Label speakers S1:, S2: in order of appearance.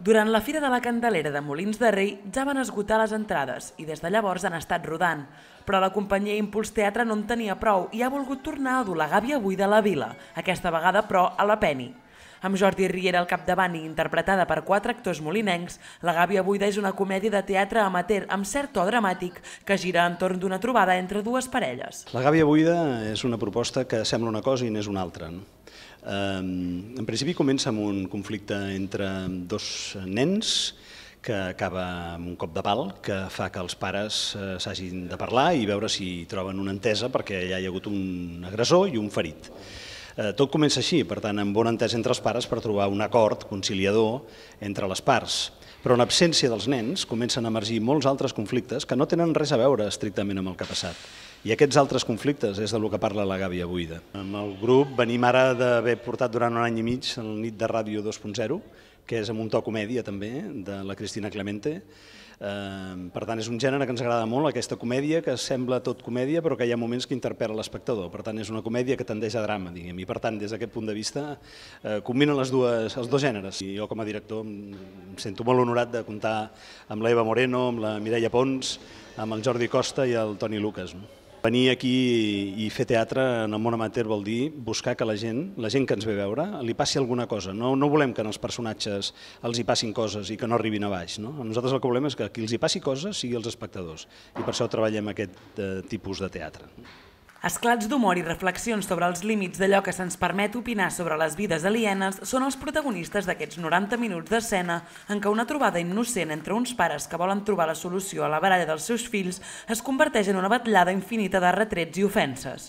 S1: Durant la Fira de la Candelera de Molins de Rei ja van esgotar les entrades i des de llavors han estat rodant. Però la companyia Impuls Teatre no en tenia prou i ha volgut tornar a dur la gàbia avui de la vila, aquesta vegada però a la Peni, amb Jordi Riera al capdavant i interpretada per quatre actors molinencs, La gàbia buida és una comèdia de teatre amateur amb cert to dramàtic que gira entorn d'una trobada entre dues parelles.
S2: La gàbia buida és una proposta que sembla una cosa i n'és una altra. No? En principi comença amb un conflicte entre dos nens que acaba amb un cop de pal que fa que els pares eh, s'hagin de parlar i veure si troben una entesa perquè ja hi ha hagut un agressor i un ferit. Eh, tot comença així, per tant, amb bon entès entre els pares per trobar un acord conciliador entre les parts. Però en absència dels nens comencen a emergir molts altres conflictes que no tenen res a veure estrictament amb el que ha passat. I aquests altres conflictes és del que parla la Gàbia Buida. Amb el grup venim ara d'haver portat durant un any i mig el nit de ràdio 2.0, que és amb un to comèdia també, de la Cristina Clemente, per tant, és un gènere que ens agrada molt, aquesta comèdia, que sembla tot comèdia, però que hi ha moments que interpel·la l'espectador. Per tant, és una comèdia que tendeix a drama, diguem, i per tant, des d'aquest punt de vista, eh, combina les dues, els dos gèneres. I jo, com a director, em sento molt honorat de comptar amb l'Eva Moreno, amb la Mireia Pons, amb el Jordi Costa i el Toni Lucas. No? Venir aquí i fer teatre en el món amateur vol dir buscar que la gent, la gent que ens ve a veure, li passi alguna cosa. No, no volem que als personatges els hi passin coses i que no arribin a baix. No? nosaltres el que volem és que qui els hi passi coses sigui els espectadors. I per això treballem aquest eh, tipus de teatre.
S1: Esclats d'humor i reflexions sobre els límits d'allò que se'ns permet opinar sobre les vides alienes són els protagonistes d'aquests 90 minuts d'escena en què una trobada innocent entre uns pares que volen trobar la solució a la baralla dels seus fills es converteix en una batllada infinita de retrets i ofenses.